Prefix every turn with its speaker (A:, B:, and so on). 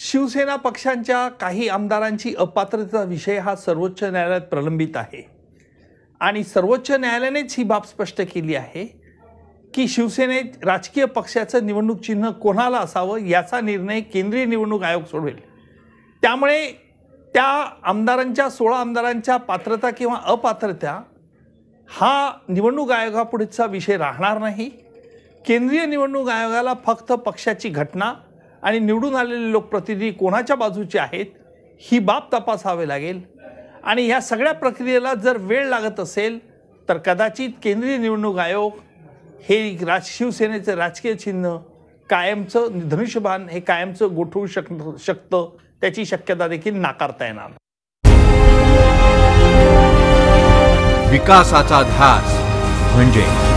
A: शिवसेना पक्षांच्या काही आमदारांची अपात्रता विषय हा सर्वोच्च न्यायालयात प्रलंबित आहे आणि सर्वोच्च न्यायालयानेच ही बाब स्पष्ट केली आहे की शिवसेने राजकीय पक्षाचं निवडणूक चिन्ह कोणाला असावं याचा निर्णय केंद्रीय निवडणूक आयोग सोडवेल त्यामुळे त्या आमदारांच्या सोळा आमदारांच्या पात्रता किंवा अपात्रता हा निवडणूक आयोगापुढेचा विषय राहणार नाही केंद्रीय निवडणूक आयोगाला फक्त पक्षाची घटना आणि निवडून आलेले लोकप्रतिनिधी कोणाच्या बाजूचे आहेत ही बाब तपासावी लागेल आणि ह्या सगळ्या प्रक्रियेला जर वेळ लागत असेल तर कदाचित केंद्रीय निवडणूक आयोग हे राज शिवसेनेचं राजकीय चिन्ह कायमचं धनुष्यबान हे कायमचं गोठवू शक शकतं त्याची शक्यता देखील नाकारता येणार
B: विकासाचा ध्यास म्हणजे